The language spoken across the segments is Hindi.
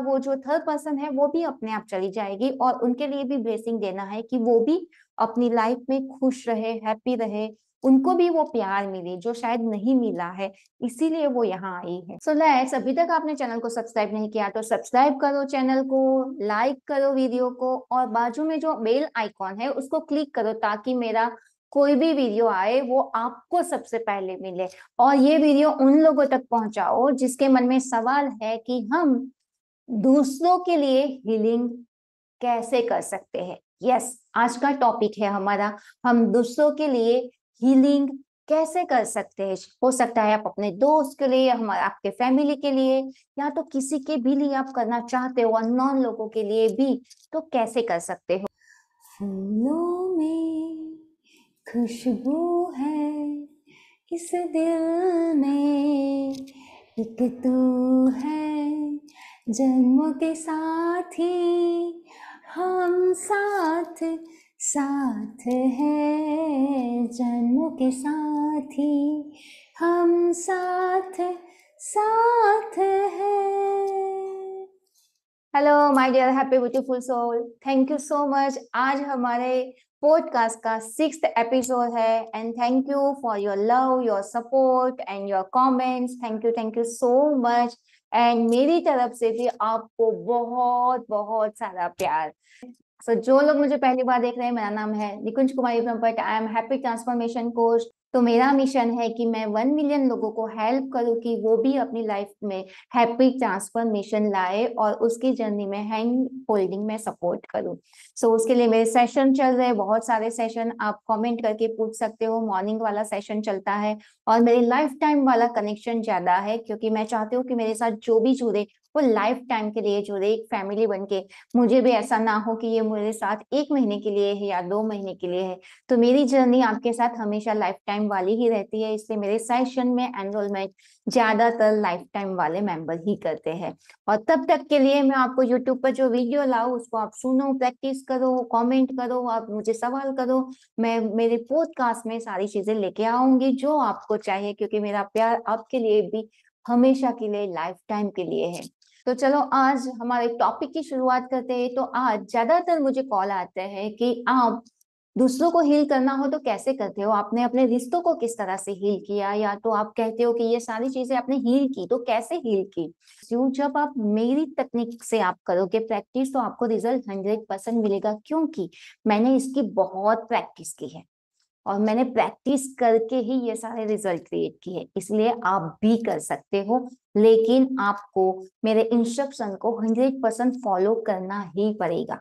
वो जो थर्ड पर्सन है वो भी अपने आप चली जाएगी और उनके लिए भी ब्लेसिंग देना है कि वो भी अपनी लाइफ में खुश रहे हैप्पी रहे उनको भी वो प्यार मिले जो शायद नहीं मिला है इसीलिए वो यहाँ आई है सो so, लेट्स अभी तक आपने चैनल को सब्सक्राइब नहीं किया तो सब्सक्राइब करो चैनल को लाइक करो वीडियो को और बाजू में जो बेल आइकॉन है उसको क्लिक करो ताकि मेरा कोई भी वीडियो आए वो आपको सबसे पहले मिले और ये वीडियो उन लोगों तक पहुंचाओ जिसके मन में सवाल है कि हम दूसरों के लिए हीलिंग कैसे कर सकते हैं यस yes, आज का टॉपिक है हमारा हम दूसरों के लिए हीलिंग कैसे कर सकते हैं हो सकता है आप अपने दोस्त के लिए हमारे आपके फैमिली के लिए या तो किसी के भी लिए आप करना चाहते हो नॉन लोगों के लिए भी तो कैसे कर सकते हो फूलों में खुशबू है इस दिल में एक तू तो है जन्म के साथी हम साथ साथ है जन्म के साथी हम साथ साथ है hello my dear happy beautiful soul thank you so much आज हमारे पॉडकास्ट का सिक्स एपिसोड है and thank you for your love your support and your comments thank you thank you so much and मेरी तरफ से भी आपको बहुत बहुत सारा प्यार सो so, जो लोग मुझे पहली बार देख रहे हैं मेरा नाम है Nikunj Kumari Brahmbhatt I am happy transformation coach तो मेरा मिशन है कि मैं वन मिलियन लोगों को हेल्प करूं कि वो भी अपनी लाइफ में हैप्पी ट्रांसफॉर्मेशन लाए और उसकी जर्नी में हैंड होल्डिंग में सपोर्ट करूं सो so, उसके लिए मेरे सेशन चल रहे बहुत सारे सेशन आप कमेंट करके पूछ सकते हो मॉर्निंग वाला सेशन चलता है और मेरे लाइफ टाइम वाला कनेक्शन ज्यादा है क्योंकि मैं चाहती हूँ कि मेरे साथ जो भी जुड़े वो लाइफ टाइम के लिए जुड़े एक फैमिली बन के मुझे भी ऐसा ना हो कि ये मेरे साथ एक महीने के लिए है या दो महीने के लिए है तो मेरी जर्नी आपके साथ हमेशा लाइफ टाइम वाली ही रहती है इसलिए मेरे सेशन में एनरोलमेंट ज्यादातर लाइफ टाइम वाले मेंबर ही करते हैं और तब तक के लिए मैं आपको यूट्यूब पर जो वीडियो लाऊ उसको आप सुनो प्रैक्टिस करो कॉमेंट करो आप मुझे सवाल करो मैं मेरे पॉडकास्ट में सारी चीजें लेके आऊंगी जो आपको चाहिए क्योंकि मेरा प्यार आपके लिए भी हमेशा के लिए लाइफ टाइम के लिए है तो चलो आज हमारे टॉपिक की शुरुआत करते हैं तो आज ज्यादातर मुझे कॉल आते हैं कि आप दूसरों को हील करना हो तो कैसे करते हो आपने अपने रिश्तों को किस तरह से हील किया या तो आप कहते हो कि ये सारी चीजें आपने हील की तो कैसे हील की क्यों जब आप मेरी तकनीक से आप करोगे प्रैक्टिस तो आपको रिजल्ट हंड्रेड परसेंट मिलेगा क्योंकि मैंने इसकी बहुत प्रैक्टिस की है और मैंने प्रैक्टिस करके ही ये सारे रिजल्ट क्रिएट किए इसलिए आप भी कर सकते हो लेकिन आपको मेरे इंस्ट्रक्शन को हंड्रेड परसेंट फॉलो करना ही पड़ेगा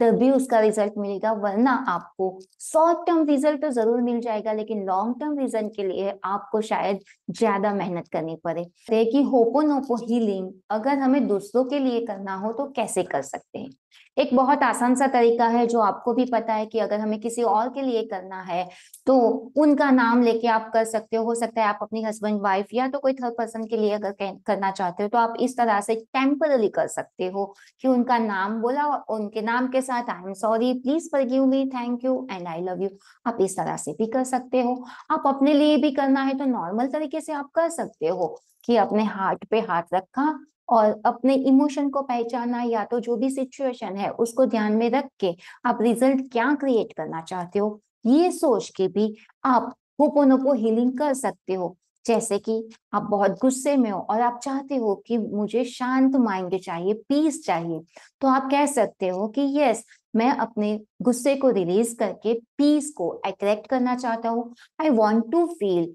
तभी उसका रिजल्ट मिलेगा वरना आपको शॉर्ट टर्म रिजल्ट तो जरूर मिल जाएगा लेकिन लॉन्ग टर्म रिजल्ट के लिए आपको शायद ज्यादा मेहनत करनी पड़े देखिए तो होपो नोपो हीलिंग अगर हमें दूसरों के लिए करना हो तो कैसे कर सकते हैं एक बहुत आसान सा तरीका है जो आपको भी पता है कि अगर हमें किसी और के लिए करना है तो उनका नाम लेके आप कर सकते हो हो सकता है आप अपनी हस्बैंड वाइफ या तो कोई थर्ड पर्सन के लिए अगर करना चाहते हो तो आप इस तरह से टेम्पररी कर सकते हो कि उनका नाम बोला उनके नाम के साथ I am sorry please forgive me thank you and I love you आप इस तरह से भी कर सकते हो आप अपने लिए भी करना है तो नॉर्मल तरीके से आप कर सकते हो कि अपने हार्ट पे हाथ रखा और अपने इमोशन को पहचाना या तो जो भी सिचुएशन है उसको ध्यान में रख के आप रिजल्ट क्या क्रिएट करना चाहते हो ये सोच के भी आप होपोनोपो हीलिंग कर सकते हो जैसे कि आप बहुत गुस्से में हो और आप चाहते हो कि मुझे शांत माइंड चाहिए पीस चाहिए तो आप कह सकते हो कि यस मैं अपने गुस्से को रिलीज करके पीस को अट्रैक्ट करना चाहता हूँ I want to feel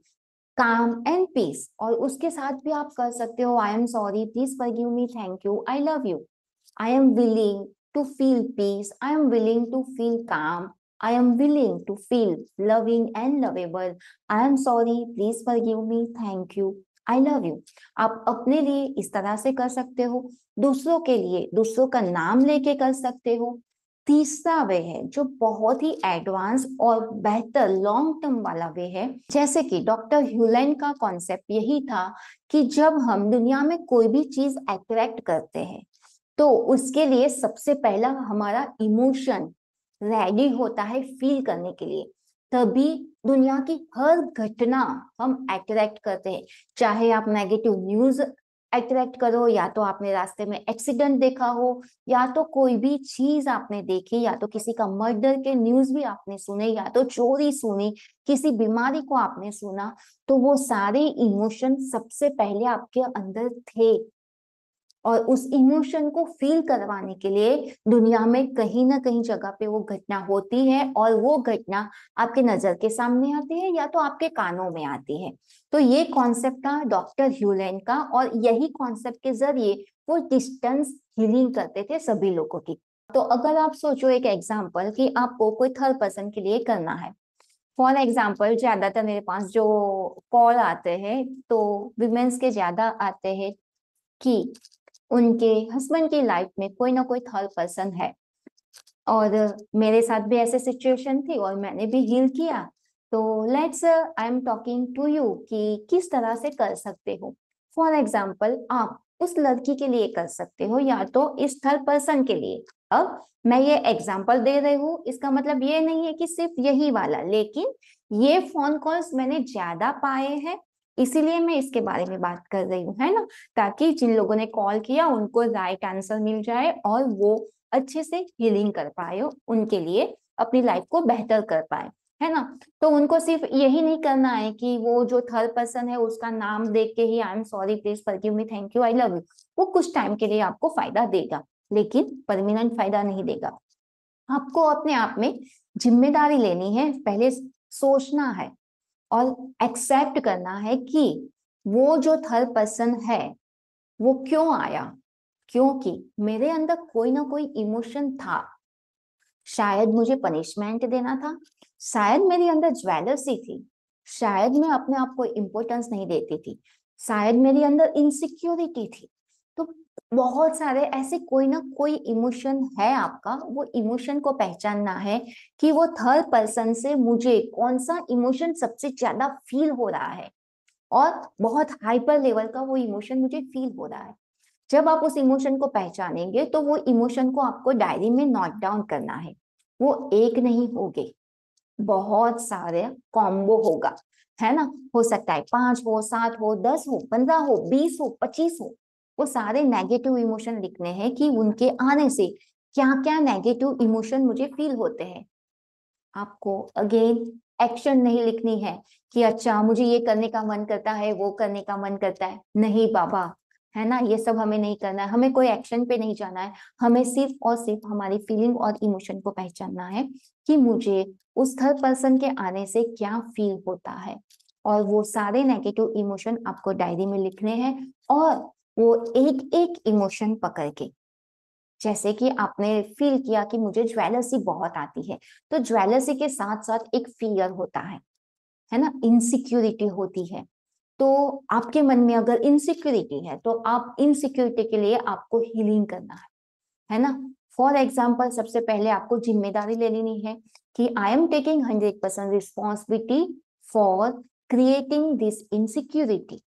calm and peace और उसके साथ भी आप कर सकते हो I am sorry please give me thank you I love you I am willing to feel peace I am willing to feel calm I am willing to feel loving and lovable I am sorry please give me thank you I love you आप अपने लिए इस तरह से कर सकते हो दूसरों के लिए दूसरों का नाम लेके कर सकते हो तीसरा वे है जो बहुत ही एडवांस और बेहतर लॉन्ग टर्म वाला वे है जैसे कि डॉक्टर ह्यूलेन का कॉन्सेप्ट यही था कि जब हम दुनिया में कोई भी चीज अट्रैक्ट करते हैं तो उसके लिए सबसे पहला हमारा इमोशन रेडी होता है फील करने के लिए तभी दुनिया की हर घटना हम अट्रैक्ट करते हैं चाहे आप नेगेटिव न्यूज अट्रैक्ट करो या तो आपने रास्ते में एक्सीडेंट देखा हो या तो कोई भी चीज आपने देखी या तो किसी का मर्डर के न्यूज भी आपने सुने या तो चोरी सुनी किसी बीमारी को आपने सुना तो वो सारे इमोशन सबसे पहले आपके अंदर थे और उस इमोशन को फील करवाने के लिए दुनिया में कहीं ना कहीं जगह पे वो घटना होती है और वो घटना आपके नजर के सामने आती है या तो आपके कानों में आती है तो ये कॉन्सेप्ट था डॉक्टर ह्यूलेन का और यही कॉन्सेप्ट के जरिए वो डिस्टेंस हीलिंग करते थे सभी लोगों की तो अगर आप सोचो एक एग्जाम्पल कि आपको कोई थर्ड पर्सन के लिए करना है फॉर एग्जाम्पल ज्यादातर मेरे पास जो कॉल आते हैं तो विमेन्स के ज्यादा आते हैं कि उनके हस्बैंड की लाइफ में कोई ना कोई थर्ड पर्सन है और मेरे साथ भी ऐसे सिचुएशन थी और मैंने भी हील किया तो let's I am talking to you कि किस तरह से कर सकते हो फॉर एग्जाम्पल आप उस लड़की के लिए कर सकते हो या तो इस थर्ड पर्सन के लिए अब मैं ये एग्जाम्पल दे रही हूँ इसका मतलब ये नहीं है कि सिर्फ यही वाला लेकिन ये फोन कॉल्स मैंने ज्यादा पाए हैं इसीलिए मैं इसके बारे में बात कर रही हूँ है ना ताकि जिन लोगों ने कॉल किया उनको राइट आंसर मिल जाए और वो अच्छे से हीलिंग कर पाए उनके लिए अपनी लाइफ को बेहतर कर पाए है ना तो उनको सिर्फ यही नहीं करना है कि वो जो थर्ड पर्सन है उसका नाम देख के ही I am sorry please forgive me thank you I love you वो कुछ टाइम के लिए आपको फायदा देगा लेकिन परमानेंट फायदा नहीं देगा आपको अपने आप में जिम्मेदारी लेनी है पहले सोचना है और एक्सेप्ट करना है कि वो जो थर्ड पर्सन है वो क्यों आया क्योंकि मेरे अंदर कोई ना कोई इमोशन था शायद मुझे पनिशमेंट देना था शायद मेरे अंदर ज्वेलसी थी शायद मैं अपने आप को इम्पोर्टेंस नहीं देती थी शायद मेरे अंदर इनसिक्योरिटी थी तो बहुत सारे ऐसे कोई ना कोई इमोशन है आपका वो इमोशन को पहचानना है कि वो थर्ड पर्सन से मुझे कौन सा इमोशन सबसे ज्यादा फील हो रहा है और बहुत हाइपर लेवल का वो इमोशन मुझे फील हो रहा है जब आप उस इमोशन को पहचानेंगे तो वो इमोशन को आपको डायरी में नोट डाउन करना है वो एक नहीं होगे बहुत सारे कॉम्बो होगा है ना हो सकता है पांच हो सात हो दस हो पंद्रह हो बीस हो पच्चीस हो वो सारे नेगेटिव इमोशन लिखने हैं कि उनके आने से क्या क्या नेगेटिव इमोशन मुझे फील होते हैं आपको अगेन एक्शन नहीं लिखनी है कि अच्छा मुझे ये करने का मन करता है वो करने का मन करता है नहीं बाबा है ना ये सब हमें नहीं करना है हमें कोई एक्शन पे नहीं जाना है हमें सिर्फ और सिर्फ हमारी फीलिंग और इमोशन को पहचानना है कि मुझे उस थर्ड पर्सन के आने से क्या फील होता है और वो सारे नेगेटिव इमोशन आपको डायरी में लिखने हैं और वो एक एक इमोशन पकड़ के जैसे कि आपने फील किया कि मुझे ज्वेलसी बहुत आती है तो ज्वेलसी के साथ साथ एक फियर होता है है ना इनसिक्योरिटी होती है तो आपके मन में अगर इनसिक्योरिटी है तो आप इनसिक्योरिटी के लिए आपको हीलिंग करना है है ना फॉर एग्जाम्पल सबसे पहले आपको जिम्मेदारी ले लेनी है कि I am taking hundred percent responsibility for creating this insecurity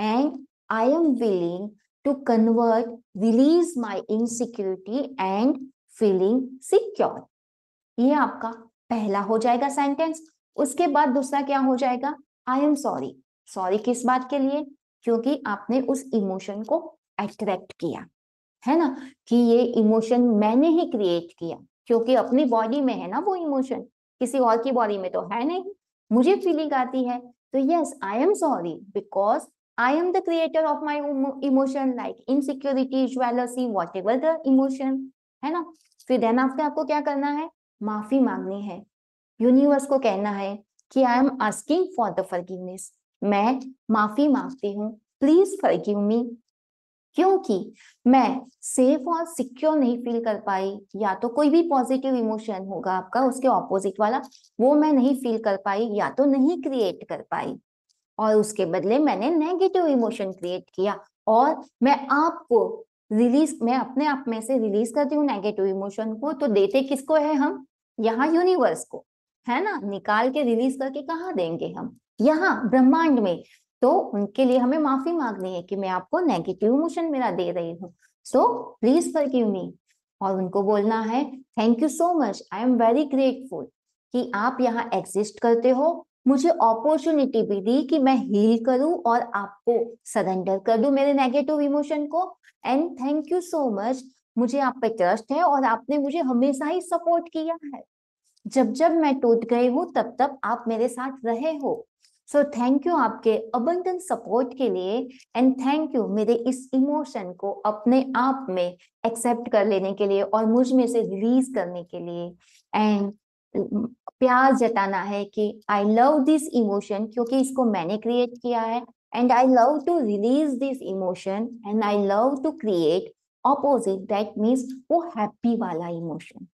and I am willing to convert, release my insecurity and feeling secure. ये आपका पहला हो जाएगा सेंटेंस उसके बाद दूसरा क्या हो जाएगा आई एम सॉरी सॉरी किस बात के लिए क्योंकि आपने उस इमोशन को अट्रैक्ट किया है ना कि ये इमोशन मैंने ही क्रिएट किया क्योंकि अपनी बॉडी में है ना वो इमोशन किसी और की बॉडी में तो है नहीं मुझे फीलिंग आती है तो yes I am sorry because I am the creator of my emotion like insecurity, jealousy, whatever the emotion है ना फिर then after आपको क्या करना है माफी मांगनी है universe को कहना है कि i am asking for the forgiveness मैं माफी मांगती हूँ please forgive me क्योंकि मैं सेफ और सिक्योर नहीं फील कर पाई या तो कोई भी पॉजिटिव इमोशन होगा आपका उसके ऑपोजिट वाला वो मैं नहीं फील कर पाई या तो नहीं क्रिएट कर पाई और उसके बदले मैंने नेगेटिव इमोशन क्रिएट किया और मैं आपको रिलीज मैं अपने आप में से रिलीज करती हूँ नेगेटिव इमोशन को तो देते किसको है हम यहाँ यूनिवर्स को है ना निकाल के रिलीज करके कहा देंगे हम यहाँ ब्रह्मांड में तो उनके लिए हमें माफी मांगनी है कि मैं आपको नेगेटिव इमोशन मेरा दे रही हूँ so please forgive me और उनको बोलना है thank you so much I am very grateful कि आप यहाँ एग्जिस्ट करते हो मुझे अपॉर्चुनिटी भी दी कि मैं हील करूं और आपको सरेंडर कर दूं मेरे नेगेटिव इमोशन को and thank you so much मुझे आप पे ट्रस्ट है और आपने मुझे हमेशा ही सपोर्ट किया है जब जब मैं टूट गई हूँ तब तब आप मेरे साथ रहे हो सो थैंक यू आपके अबंधन सपोर्ट के लिए एंड थैंक यू मेरे इस इमोशन को अपने आप में एक्सेप्ट कर लेने के लिए और मुझ में से रिलीज करने के लिए एंड प्यार जताना है कि आई लव दिस इमोशन क्योंकि इसको मैंने क्रिएट किया है and I love to release this emotion and I love to create opposite that means वो हैप्पी वाला इमोशन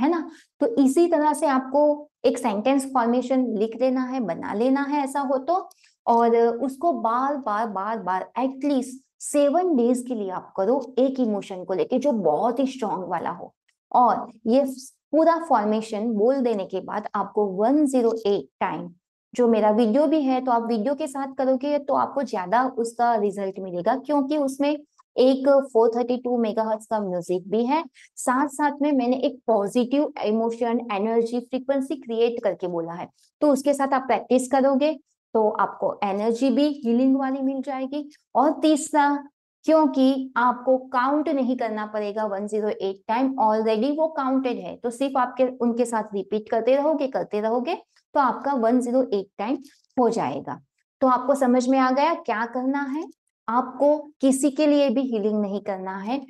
है ना तो इसी तरह से आपको एक सेंटेंस फॉर्मेशन लिख लेना है बना लेना है ऐसा हो तो और उसको बार बार बार बार एटलीस्ट सेवन डेज के लिए आप करो एक इमोशन को लेके जो बहुत ही स्ट्रॉन्ग वाला हो और ये पूरा फॉर्मेशन बोल देने के बाद आपको 108 टाइम जो मेरा वीडियो भी है तो आप वीडियो के साथ करोगे तो आपको ज्यादा उसका रिजल्ट मिलेगा क्योंकि उसमें एक 432 मेगाहर्ट्ज का म्यूजिक भी है साथ साथ में मैंने एक positive emotion energy frequency create करके बोला है तो उसके साथ आप प्रैक्टिस करोगे तो आपको एनर्जी भी हीलिंग वाली मिल जाएगी और तीसरा क्योंकि आपको काउंट नहीं करना पड़ेगा 108 टाइम ऑलरेडी वो काउंटेड है तो सिर्फ आपके उनके साथ रिपीट करते रहोगे करते रहोगे तो आपका 108 टाइम हो जाएगा तो आपको समझ में आ गया क्या करना है आपको किसी के लिए भी हीलिंग नहीं करना है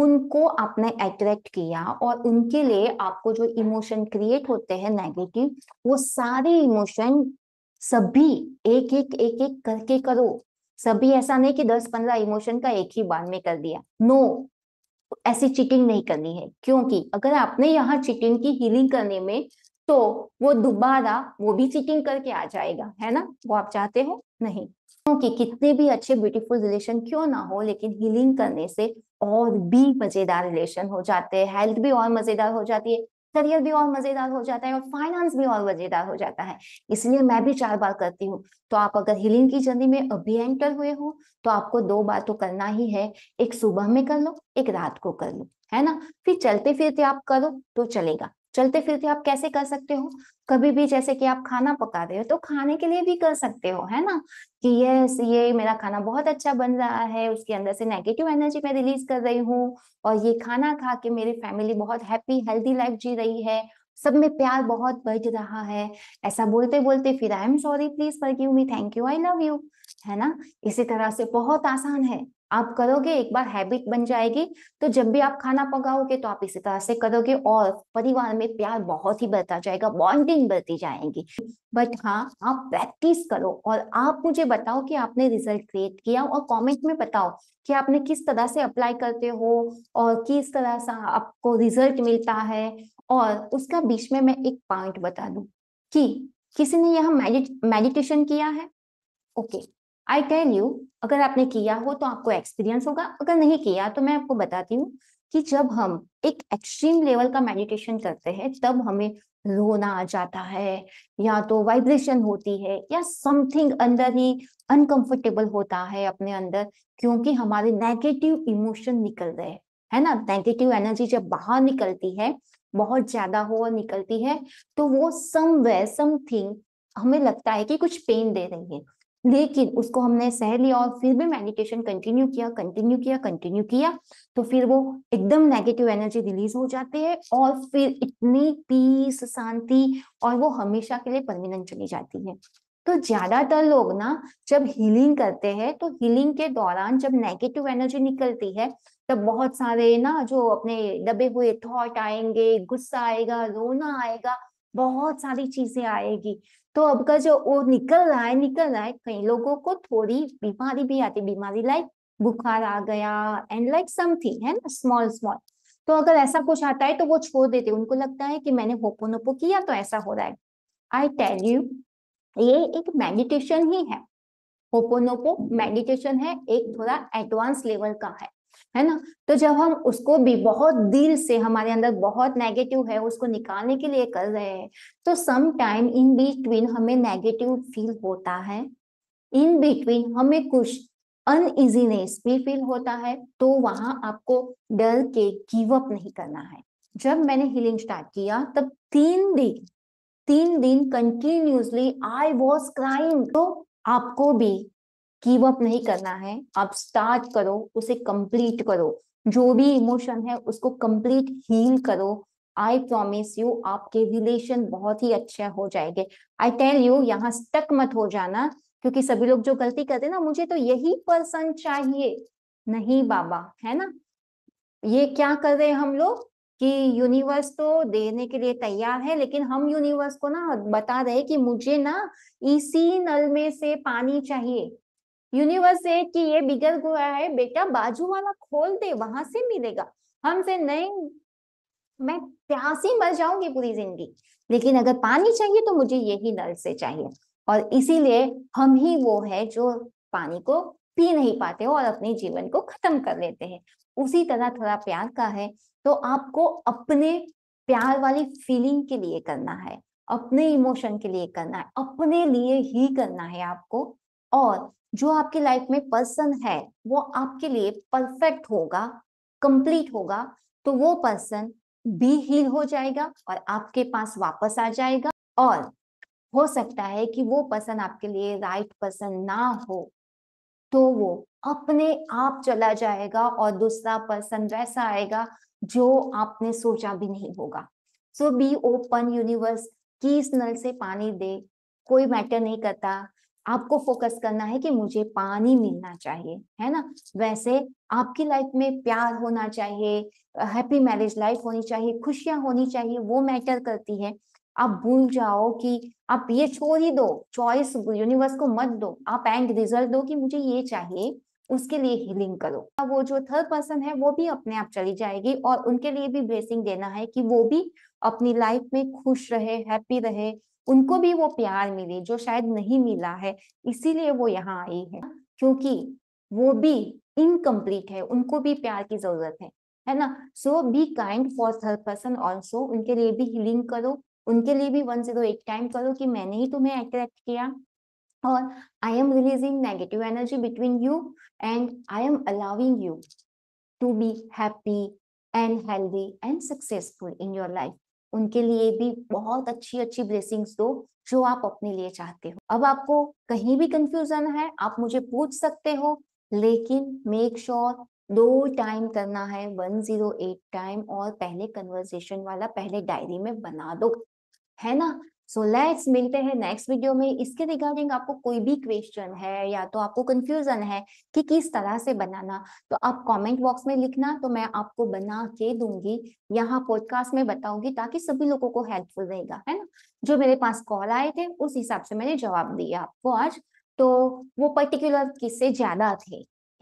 उनको आपने अट्रैक्ट किया और उनके लिए आपको जो इमोशन क्रिएट होते हैं नेगेटिव वो सारे इमोशन सभी एक एक एक एक करके करो सभी ऐसा नहीं कि दस पंद्रह इमोशन का एक ही बार में कर दिया नो ऐसी चीटिंग नहीं करनी है क्योंकि अगर आपने यहाँ चीटिंग की हीलिंग करने में तो वो दोबारा वो भी चीटिंग करके आ जाएगा है ना वो आप चाहते हो नहीं क्योंकि कितने भी अच्छे ब्यूटीफुल रिलेशन क्यों ना हो लेकिन हीलिंग करने से और भी मजेदार रिलेशन हो जाते हैं हेल्थ भी और मजेदार हो जाती है करियर भी और मजेदार हो जाता है और फाइनेंस भी और मजेदार हो जाता है इसलिए मैं भी चार बार करती हूँ तो आप अगर हिलिंग की जर्नी में अभी एंटर हुए हो तो आपको दो बार तो करना ही है एक सुबह में कर लो एक रात को कर लो है ना फिर चलते फिरते आप करो तो चलेगा चलते फिरते आप कैसे कर सकते हो कभी भी जैसे कि आप खाना पका रहे हो तो खाने के लिए भी कर सकते हो है ना कि यस ये मेरा खाना बहुत अच्छा बन रहा है उसके अंदर से नेगेटिव एनर्जी मैं रिलीज कर रही हूँ और ये खाना खा के मेरी फैमिली बहुत हैप्पी हेल्थी लाइफ जी रही है सब में प्यार बहुत बढ़ रहा है ऐसा बोलते बोलते फिर I am sorry please forgive me thank you I love you है ना इसी तरह से बहुत आसान है आप करोगे एक बार हैबिट बन जाएगी तो जब भी आप खाना पकाओगे तो आप इसी तरह से करोगे और परिवार में प्यार बहुत ही बढ़ता जाएगा बॉन्डिंग बढ़ती जाएगी बट हाँ आप प्रैक्टिस करो और आप मुझे बताओ कि आपने रिजल्ट क्रिएट किया और कमेंट में बताओ कि आपने किस तरह से अप्लाई करते हो और किस तरह से आपको रिजल्ट मिलता है और उसका बीच में मैं एक पॉइंट बता दू कि किसी ने यह मेडिटेशन किया है okay okay. I tell you अगर आपने किया हो तो आपको एक्सपीरियंस होगा अगर नहीं किया तो मैं आपको बताती हूँ कि जब हम एक एक्सट्रीम लेवल का मेडिटेशन करते हैं तब हमें रोना आ जाता है या तो वाइब्रेशन होती है या समथिंग अंदर ही अनकंफर्टेबल होता है अपने अंदर क्योंकि हमारे नेगेटिव इमोशन निकल रहे हैं है ना नेगेटिव एनर्जी जब बाहर निकलती है बहुत ज्यादा हो और निकलती है तो वो समवेयर समथिंग हमें लगता है कि कुछ पेन दे रही है लेकिन उसको हमने सह लिया और फिर भी मेडिटेशन कंटिन्यू किया कंटिन्यू किया कंटिन्यू किया तो फिर वो एकदम नेगेटिव एनर्जी रिलीज हो जाती है और फिर इतनी पीस शांति और वो हमेशा के लिए परमिनेंट चली जाती है तो ज्यादातर लोग ना जब हीलिंग करते हैं तो हीलिंग के दौरान जब नेगेटिव एनर्जी निकलती है तब बहुत सारे ना जो अपने दबे हुए थॉट आएंगे गुस्सा आएगा रोना आएगा बहुत सारी चीजें आएगी तो अब का जो वो निकल रहा है निकल रहा है कई लोगों को थोड़ी बीमारी भी आती बीमारी लाइक बुखार आ गया एंड लाइक समथिंग है ना स्मॉल स्मॉल तो अगर ऐसा कुछ आता है तो वो छोड़ देते उनको लगता है कि मैंने होपोनोपो किया तो ऐसा हो रहा है आई टेल यू ये एक मेडिटेशन ही है होपोनोपो मेडिटेशन है एक थोड़ा एडवांस लेवल का है है ना तो जब हम उसको भी बहुत दिल से हमारे अंदर बहुत नेगेटिव है उसको निकालने के लिए कर रहे हैं तो सम टाइम इन बिटवीन हमें नेगेटिव फील होता है इन बिटवीन हमें कुछ अनइजीनेस भी फील होता है तो वहां आपको डर के गिव अप नहीं करना है जब मैंने हीलिंग स्टार्ट किया तब तीन दिन तीन दिन कंटिन्यूसली आई वॉज क्राइम तो आपको भी गिव अप नहीं करना है आप स्टार्ट करो उसे कंप्लीट करो जो भी इमोशन है उसको कंप्लीट हील करो आई प्रोमिस यू आपके रिलेशन बहुत ही अच्छे हो जाएंगे आई टेल यू यहाँ स्टक मत हो जाना क्योंकि सभी लोग जो गलती करते ना मुझे तो यही पर्सन चाहिए नहीं बाबा है ना ये क्या कर रहे हैं हम लोग कि यूनिवर्स तो देने के लिए तैयार है लेकिन हम यूनिवर्स को ना बता रहे कि मुझे ना इसी नल में से पानी चाहिए यूनिवर्स है कि ये बिगड़ हुआ है बेटा बाजू वाला खोल दे वहां से मिलेगा हमसे नहीं मैं प्यासी मर जाऊंगी पूरी जिंदगी लेकिन अगर पानी चाहिए तो मुझे यही नल से चाहिए और इसीलिए हम ही वो है जो पानी को पी नहीं पाते हो और अपने जीवन को खत्म कर लेते हैं उसी तरह थोड़ा प्यार का है तो आपको अपने प्यार वाली फीलिंग के लिए करना है अपने इमोशन के लिए करना है अपने लिए ही करना है आपको और जो आपके लाइफ में पर्सन है वो आपके लिए परफेक्ट होगा कंप्लीट होगा तो वो पर्सन भी हील हो जाएगा और आपके पास वापस आ जाएगा और हो सकता है कि वो पर्सन आपके लिए राइट पर्सन ना हो तो वो अपने आप चला जाएगा और दूसरा पर्सन वैसा आएगा जो आपने सोचा भी नहीं होगा सो बी ओपन यूनिवर्स की इस नल से पानी दे कोई मैटर नहीं करता आपको फोकस करना है कि मुझे पानी मिलना चाहिए है ना वैसे आपकी लाइफ में प्यार होना चाहिए हैप्पी मैरिज लाइफ होनी चाहिए खुशियां होनी चाहिए वो मैटर करती है आप भूल जाओ कि आप ये छोड़ ही दो चॉइस यूनिवर्स को मत दो आप एंड रिजल्ट दो कि मुझे ये चाहिए उसके लिए हीलिंग करो वो जो थर्ड पर्सन है वो भी अपने आप चली जाएगी और उनके लिए भी ब्लेसिंग देना है कि वो भी अपनी लाइफ में खुश रहे हैप्पी रहे उनको भी वो प्यार मिले जो शायद नहीं मिला है इसीलिए वो यहाँ आई है क्योंकि वो भी इनकम्प्लीट है उनको भी प्यार की जरूरत है है ना so be kind for third person also उनके लिए भी हीलिंग करो उनके लिए भी वन जीरो एट टाइम करो कि मैंने ही तुम्हें अट्रैक्ट किया और I am releasing negative energy between you and I am allowing you to be happy and healthy and successful in your life उनके लिए भी बहुत अच्छी अच्छी ब्लेसिंग्स दो जो आप अपने लिए चाहते हो अब आपको कहीं भी कंफ्यूजन है आप मुझे पूछ सकते हो लेकिन मेक श्योर दो टाइम करना है 108 टाइम और पहले कन्वर्सेशन वाला पहले डायरी में बना दो है ना सो लेट्स मिलते हैं नेक्स्ट वीडियो में इसके रिगार्डिंग आपको कोई भी क्वेश्चन है या तो आपको कंफ्यूजन है कि किस तरह से बनाना तो आप कमेंट बॉक्स में लिखना तो मैं आपको बना के दूंगी यहाँ पॉडकास्ट में बताऊंगी ताकि सभी लोगों को हेल्पफुल रहेगा है ना जो मेरे पास कॉल आए थे उस हिसाब से मैंने जवाब दिया आपको आज तो वो पर्टिकुलर किससे ज्यादा थे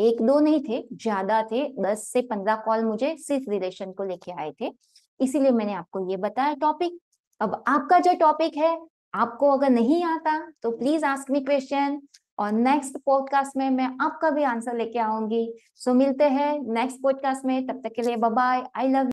एक दो नहीं थे ज्यादा थे दस से पंद्रह कॉल मुझे सिर्फ रिलेशन को लेके आए थे इसीलिए मैंने आपको ये बताया टॉपिक अब आपका जो टॉपिक है आपको अगर नहीं आता तो प्लीज आस्क मी क्वेश्चन और नेक्स्ट पॉडकास्ट में मैं आपका भी आंसर लेके आऊंगी सो मिलते हैं नेक्स्ट पॉडकास्ट में तब तक के लिए बाय आई लव